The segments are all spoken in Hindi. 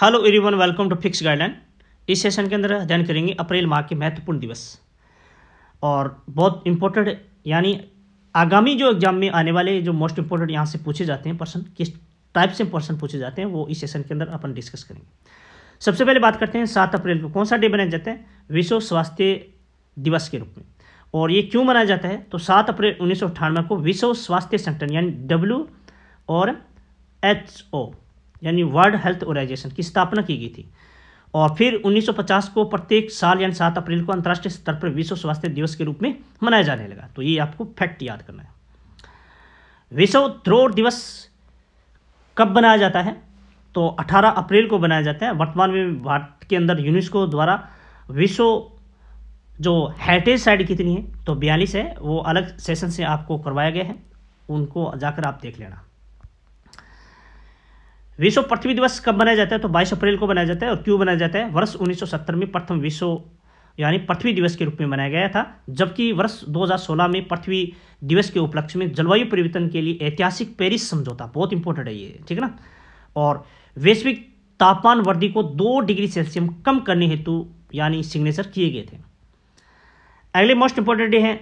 hello everyone welcome to fix guideline इस सेशन के अंदर अध्ययन करेंगे अप्रैल माह के महत्वपूर्ण दिवस और बहुत इंपॉर्टेंट यानी आगामी जो एग्जाम में आने वाले जो मोस्ट इंपॉर्टेंट यहाँ से पूछे जाते हैं पर्सन किस टाइप से पर्सन पूछे जाते हैं वो इस सेशन के अंदर अपन डिस्कस करेंगे सबसे पहले बात करते हैं सात अप्रैल को कौन सा डे मनाया जाता है विश्व स्वास्थ्य दिवस के रूप में और ये क्यों मनाया जाता है तो सात अप्रैल उन्नीस को विश्व स्वास्थ्य संगठन यानी डब्ल्यू और एच ओ यानी वर्ल्ड हेल्थ ऑर्गेनाइजेशन की स्थापना की गई थी और फिर 1950 को प्रत्येक साल यानी सात अप्रैल को अंतर्राष्ट्रीय स्तर पर विश्व स्वास्थ्य दिवस के रूप में मनाया जाने लगा तो ये आपको फैक्ट याद करना है विश्व ध्रोड़ दिवस कब बनाया जाता है तो 18 अप्रैल को बनाया जाता है वर्तमान में भारत के अंदर यूनेस्को द्वारा विश्व जो हेरिटेज साइड कितनी है तो बयालीस है वो अलग सेशन से आपको करवाया गया है उनको जाकर आप देख लेना विश्व पृथ्वी दिवस कब मनाया जाता है तो 22 अप्रैल को मनाया जाता है और क्यों मनाया जाता है वर्ष 1970 में प्रथम विश्व यानी पृथ्वी दिवस के रूप में मनाया गया था जबकि वर्ष 2016 में पृथ्वी दिवस के उपलक्ष्य में जलवायु परिवर्तन के लिए ऐतिहासिक पेरिस समझौता बहुत इंपॉर्टेंट है ये ठीक है ना और वैश्विक तापमान वृद्धि को दो डिग्री सेल्सियम कम करने हेतु यानी सिग्नेचर किए गए थे अगले मोस्ट इंपॉर्टेंट डे हैं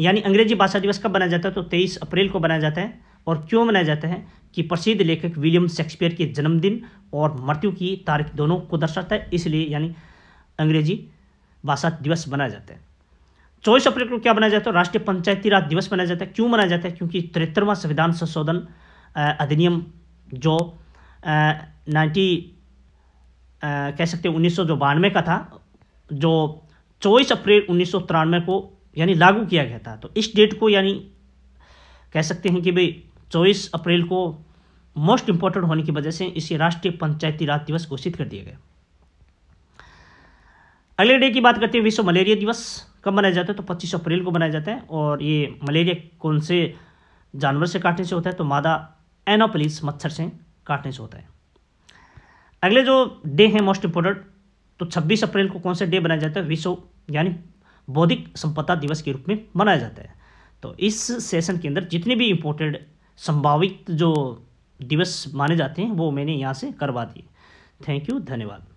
यानी अंग्रेजी भाषा दिवस कब मनाया जाता है तो तेईस अप्रैल को बनाया जाता है और क्यों मनाया जाता है कि प्रसिद्ध लेखक विलियम शेक्सपियर के जन्मदिन और मृत्यु की तारीख दोनों को दर्शाता है इसलिए यानी अंग्रेजी भाषा दिवस मनाया जाता है चौबीस अप्रैल को क्या मनाया जाता है राष्ट्रीय पंचायती राज दिवस मनाया जाता है क्यों मनाया जाता है क्योंकि तिहत्तरवां संविधान संशोधन अधिनियम जो नाइन्टी कह सकते हैं उन्नीस का था जो चौबीस अप्रैल उन्नीस को यानी लागू किया गया था तो इस डेट को यानी कह सकते हैं कि भाई चौबीस अप्रैल को मोस्ट इंपॉर्टेंट होने की वजह से इसे राष्ट्रीय पंचायती राज दिवस घोषित कर दिया गया अगले डे की बात करते हैं विश्व मलेरिया दिवस कब मनाया जाता है तो 25 अप्रैल को मनाया जाता है और ये मलेरिया कौन से जानवर से काटने से होता है तो मादा एनोपलिस मच्छर से काटने से होता है अगले जो डे हैं मोस्ट इम्पोर्टेंट तो 26 अप्रैल को कौन सा डे मनाया जाता है विश्व यानी बौद्धिक संपदा दिवस के रूप में मनाया जाता है तो इस सेशन के अंदर जितने भी इम्पोर्टेंट संभावित जो दिवस माने जाते हैं वो मैंने यहाँ से करवा दिए थैंक यू धन्यवाद